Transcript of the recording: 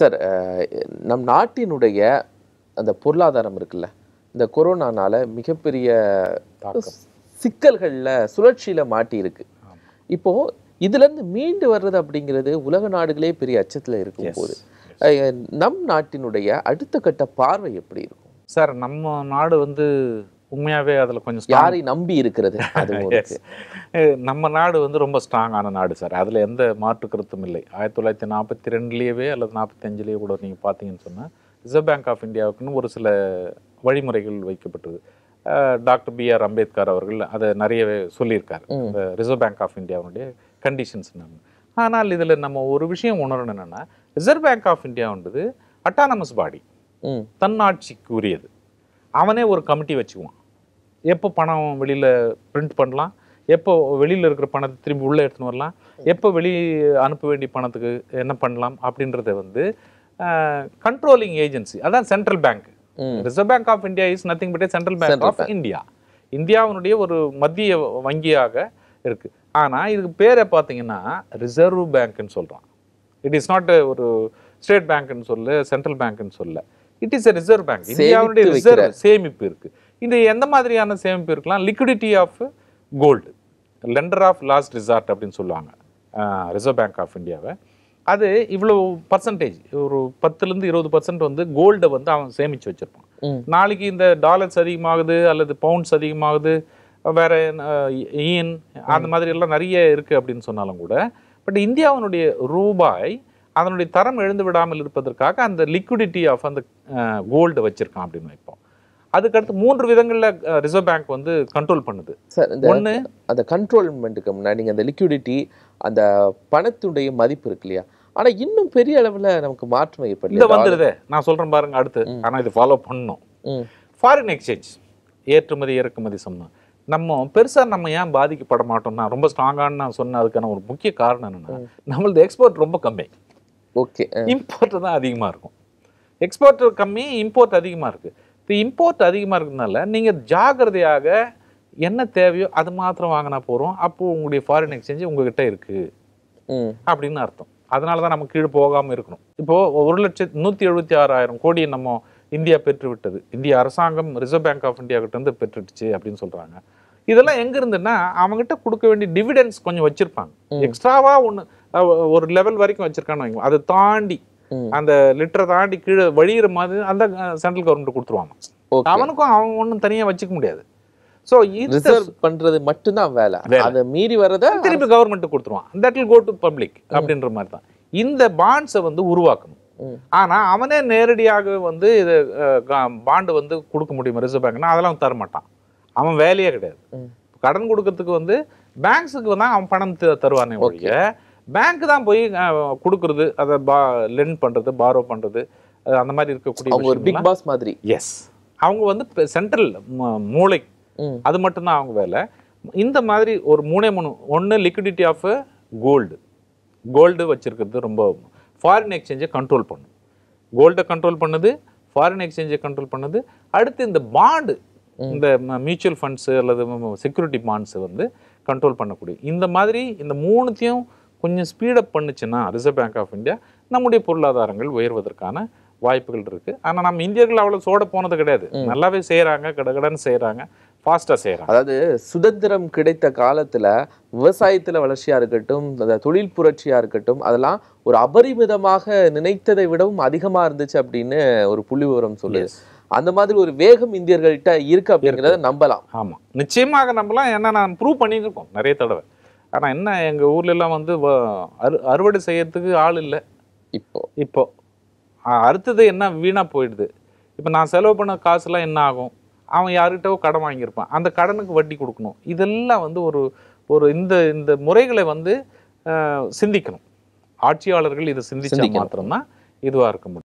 sir நம் நாட்டினுடைய அந்த பொருளாதாரம் இருக்குல்ல இந்த கொரோனானால மிகப்பெரிய சிக்கல்களில் சுழற்சியில் மாட்டியிருக்கு இப்போ இதுலேருந்து மீண்டு வர்றது அப்படிங்கிறது உலக நாடுகளே பெரிய அச்சத்தில் இருக்கும்போது நம் நாட்டினுடைய அடுத்த கட்ட பார்வை எப்படி இருக்கும் சார் நம்ம நாடு வந்து உண்மையாகவே அதில் கொஞ்சம் யாரை நம்பி இருக்கிறது நம்ம நாடு வந்து ரொம்ப ஸ்ட்ராங்கான நாடு சார் அதில் எந்த மாற்று கருத்தும் இல்லை ஆயிரத்தி தொள்ளாயிரத்தி நாற்பத்தி ரெண்டுலேயே அல்லது நாற்பத்தஞ்சிலேயே கூட நீங்கள் பார்த்தீங்கன்னு சொன்னால் ரிசர்வ் பேங்க் ஆஃப் இந்தியாவுக்குன்னு ஒரு சில வழிமுறைகள் வைக்கப்பட்டது டாக்டர் பி ஆர் அம்பேத்கர் அவர்கள் அதை நிறையவே சொல்லியிருக்காரு இந்த ரிசர்வ் பேங்க் ஆஃப் இந்தியாவுடைய கண்டிஷன்ஸ் என்னென்னு ஆனால் இதில் நம்ம ஒரு விஷயம் உணரணும் என்னென்னா ரிசர்வ் பேங்க் ஆஃப் இந்தியாவுன்றது அட்டானமஸ் பாடி தன்னாட்சிக்கு உரியது அவனே ஒரு கமிட்டி வச்சுக்குவான் எப்போ பணம் வெளியில் பிரிண்ட் பண்ணலாம் எப்போ வெளியில் இருக்கிற பணத்தை திரும்பி உள்ளே எடுத்துன்னு வரலாம் எப்போ வெளி அனுப்ப வேண்டிய பணத்துக்கு என்ன பண்ணலாம் அப்படின்றத வந்து கண்ட்ரோலிங் ஏஜென்சி அதான் central bank reserve bank of India is nothing but central bank of India இந்தியாவினுடைய ஒரு மத்திய வங்கியாக இருக்குது ஆனால் இதுக்கு பேரை பார்த்தீங்கன்னா ரிசர்வ் பேங்க்னு சொல்கிறான் இட் இஸ் நாட் ஒரு ஸ்டேட் பேங்க்னு சொல்லு சென்ட்ரல் பேங்க்னு சொல்லு it is a reserve bank இந்தியாவுடைய ரிசர்வ் சேமிப்பு இருக்கு இந்த எந்த மாதிரியான சேமிப்பு இருக்கலாம் liquidity of gold lender of last resort அப்படின்னு சொல்லுவாங்க ரிசர்வ் பேங்க் ஆஃப் இந்தியாவை அது இவ்வளோ பர்சன்டேஜ் ஒரு பத்துலேருந்து இருபது பர்சன்ட் வந்து கோல்டை வந்து அவன் சேமித்து வச்சுருப்பான் நாளைக்கு இந்த டாலர்ஸ் அதிகமாகுது அல்லது பவுண்ட்ஸ் அதிகமாகுது வேற ஈன் அந்த மாதிரி எல்லாம் நிறைய இருக்குது அப்படின்னு சொன்னாலும் கூட பட் இந்தியாவினுடைய ரூபாய் அதனுடைய தரம் எழுந்து விடாமல் இருப்பதற்காக அந்த லிக்விடிட்டி ஆஃப் அந்த கோல்டு வச்சிருக்கான் அப்படின்னு வைப்போம் அதுக்கடுத்து மூன்று விதங்களில் ரிசர்வ் பேங்க் வந்து கண்ட்ரோல் பண்ணுது சார் இந்த ஒன்று அந்த கண்ட்ரோல்மெண்ட்டுக்கு முன்னாடி நீங்கள் அந்த லிக்விடிட்டி அந்த பணத்துடைய மதிப்பு இருக்கு இல்லையா ஆனால் இன்னும் பெரிய அளவில் நமக்கு மாற்றம் ஏற்படும் இதை வந்துடுது நான் சொல்கிறேன் பாருங்க அடுத்து ஆனால் இது ஃபாலோ பண்ணணும் ஃபாரின் எக்ஸ்சேஞ்ச் ஏற்றுமதி இறக்குமதி சொன்னோம் நம்ம பெருசாக நம்ம ஏன் பாதிக்கப்பட மாட்டோம்னா ரொம்ப ஸ்ட்ராங்கான்னு நான் சொன்ன அதுக்கான ஒரு முக்கிய காரணம் என்னென்னா நம்மளது எக்ஸ்போர்ட் ரொம்ப கம்மி ஓகே இம்போர்ட் தான் அதிகமாக இருக்கும் எக்ஸ்போர்ட் கம்மி இம்போர்ட் அதிகமாக இருக்குது இப்போ இம்போர்ட் அதிகமாக இருக்கிறதுனால நீங்கள் ஜாகிரதையாக என்ன தேவையோ அது மாத்திரம் வாங்கினா போகிறோம் அப்போது உங்களுடைய ஃபாரின் எக்ஸ்சேஞ்சு உங்ககிட்ட இருக்குது அப்படின்னு அர்த்தம் அதனால தான் நம்ம கீழே போகாமல் இருக்கணும் இப்போது ஒரு லட்சத்து நூற்றி எழுபத்தி ஆறாயிரம் கோடி நம்ம இந்தியா பெற்று விட்டது இந்திய அரசாங்கம் ரிசர்வ் பேங்க் ஆஃப் இந்தியா கிட்ட இருந்து பெற்றுடுச்சு அப்படின்னு சொல்கிறாங்க இதெல்லாம் எங்க இருந்துன்னா அவங்ககிட்ட கொடுக்க வேண்டிய டிவிடென்ஸ் கொஞ்சம் வச்சிருப்பாங்க எக்ஸ்ட்ராவா ஒண்ணு ஒரு லெவல் வரைக்கும் வச்சிருக்கான்னு வைங்க அதை தாண்டி அந்த லிட்டரை தாண்டி கீழே வழியிற மாதிரி அந்த சென்ட்ரல் கவர்மெண்ட் கொடுத்துருவாங்க அவனுக்கும் அவங்க ஒன்றும் தனியாக வச்சுக்க முடியாது ஸோ ரிசர்வ் பண்ணுறது மட்டும்தான் வேலை அதை மீறி வரதை திருப்பி கவர்மெண்ட் கொடுத்துருவான் that will go to public அப்படின்ற மாதிரி தான் இந்த பாண்ட்ஸை வந்து உருவாக்கணும் ஆனால் அவனே நேரடியாக வந்து இது பாண்டு வந்து கொடுக்க முடியுமா ரிசர்வ் பேங்க்னா அதெல்லாம் தர மாட்டான் அவன் வேலையே கிடையாது கடன் கொடுக்கறதுக்கு வந்து பேங்க்ஸுக்கு வந்து அவன் பணம் தருவானே ஒழிய பேங்க்கு தான் போய் கொடுக்கறது அதை பா லென் பண்ணுறது பாரோ பண்ணுறது அந்த மாதிரி இருக்கக்கூடிய ஒரு பிக் பாஸ் மாதிரி எஸ் அவங்க வந்து சென்ட்ரல் மூளை அது மட்டும்தான் அவங்க வேலை இந்த மாதிரி ஒரு மூணே மூணு ஒன்று லிக்விடிட்டி ஆஃப் கோல்டு கோல்டு வச்சுருக்கிறது ரொம்ப ஃபாரின் எக்ஸ்சேஞ்சை கண்ட்ரோல் பண்ணும் கோல்டை கண்ட்ரோல் பண்ணுது ஃபாரின் எக்ஸ்சேஞ்சை கண்ட்ரோல் பண்ணுது அடுத்து இந்த பாண்டு இந்த மியூச்சுவல் ஃபண்ட்ஸு அல்லது செக்யூரிட்டி பாண்ட்ஸு வந்து கண்ட்ரோல் பண்ணக்கூடிய இந்த மாதிரி இந்த மூணுத்தையும் கொஞ்சம் ஸ்பீடப் பண்ணுச்சுன்னா ரிசர்வ் பேங்க் ஆஃப் இந்தியா நம்முடைய பொருளாதாரங்கள் உயர்வதற்கான வாய்ப்புகள் இருக்குது ஆனால் நம்ம இந்தியர்கள் அவ்வளோ சோட போனது கிடையாது நல்லாவே செய்கிறாங்க கடகடன்னு செய்கிறாங்க ஃபாஸ்ட்டாக செய்கிறாங்க அதாவது சுதந்திரம் கிடைத்த காலத்தில் விவசாயத்தில் வளர்ச்சியாக இருக்கட்டும் அந்த தொழில் புரட்சியாக இருக்கட்டும் அதெல்லாம் ஒரு அபரிமிதமாக நினைத்ததை விடவும் அதிகமாக இருந்துச்சு அப்படின்னு ஒரு புள்ளி விவரம் சொல்லுது அந்த மாதிரி ஒரு வேகம் இந்தியர்கள்ட்ட இருக்கு அப்படிங்கிறத நம்பலாம் ஆமாம் நிச்சயமாக நம்பலாம் ஏன்னா நான் ப்ரூவ் பண்ணியிருக்கோம் இருக்கோம் நிறைய தடவை ஆனால் என்ன எங்கள் ஊர்லெல்லாம் வந்து அறு அறுவடை செய்யறதுக்கு ஆள் இல்லை இப்போ இப்போ அடுத்தது என்ன வீணாக போயிடுது இப்போ நான் செலவு பண்ண காசுலாம் என்ன ஆகும் அவன் யாருக்கிட்டவோ கடன் வாங்கியிருப்பான் அந்த கடனுக்கு வட்டி கொடுக்கணும் இதெல்லாம் வந்து ஒரு ஒரு இந்த இந்த முறைகளை வந்து சிந்திக்கணும் ஆட்சியாளர்கள் இதை சிந்திச்சா மாத்திரம்தான் இதுவாக இருக்க முடியும்